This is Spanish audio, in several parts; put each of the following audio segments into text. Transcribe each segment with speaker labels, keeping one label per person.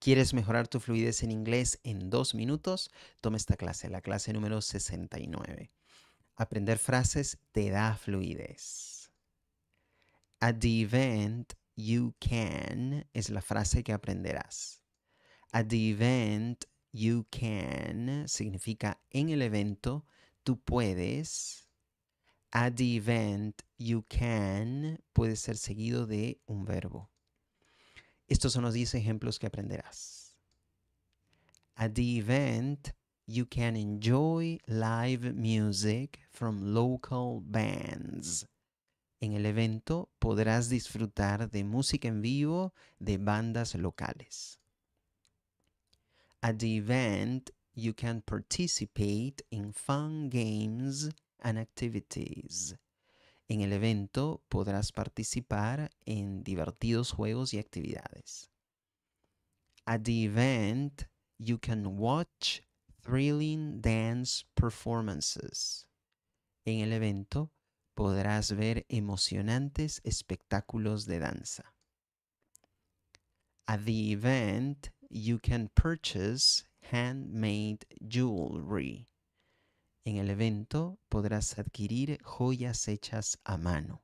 Speaker 1: ¿Quieres mejorar tu fluidez en inglés en dos minutos? Toma esta clase, la clase número 69. Aprender frases te da fluidez. At the event, you can es la frase que aprenderás. At the event, you can significa en el evento, tú puedes. At the event, you can puede ser seguido de un verbo. Estos son los 10 ejemplos que aprenderás. At the event, you can enjoy live music from local bands. En el evento podrás disfrutar de música en vivo de bandas locales. At the event, you can participate in fun games and activities. En el evento podrás participar en divertidos juegos y actividades. At the event, you can watch thrilling dance performances. En el evento podrás ver emocionantes espectáculos de danza. At the event, you can purchase handmade jewelry. En el evento podrás adquirir joyas hechas a mano.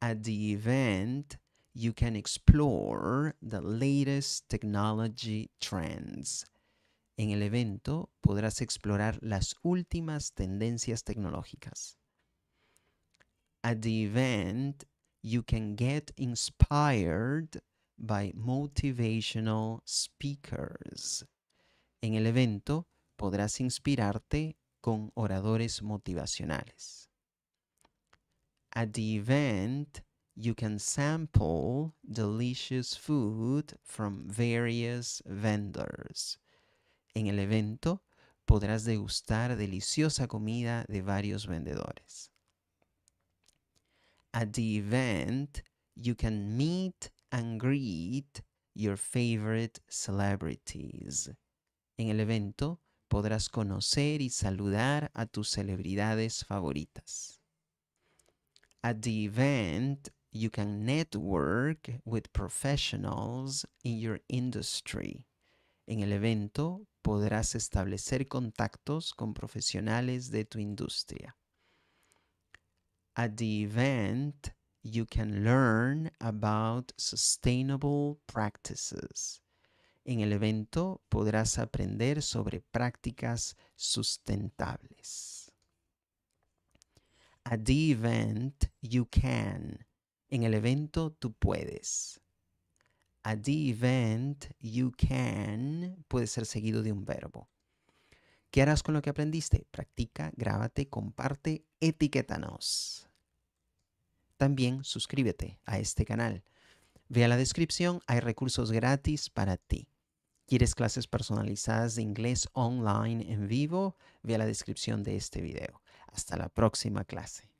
Speaker 1: At the event, you can explore the latest technology trends. En el evento podrás explorar las últimas tendencias tecnológicas. At the event, you can get inspired by motivational speakers. En el evento podrás inspirarte con oradores motivacionales. At the event, you can sample delicious food from various vendors. En el evento podrás degustar deliciosa comida de varios vendedores. At the event, you can meet and greet your favorite celebrities. En el evento podrás conocer y saludar a tus celebridades favoritas. At the event, you can network with professionals in your industry. En el evento podrás establecer contactos con profesionales de tu industria. At the event, you can learn about sustainable practices. En el evento podrás aprender sobre prácticas sustentables. At the event, you can. En el evento, tú puedes. At the event, you can puede ser seguido de un verbo. ¿Qué harás con lo que aprendiste? Practica, grábate, comparte, etiquétanos. También suscríbete a este canal. Vea la descripción, hay recursos gratis para ti. ¿Quieres clases personalizadas de inglés online en vivo? Ve a la descripción de este video. Hasta la próxima clase.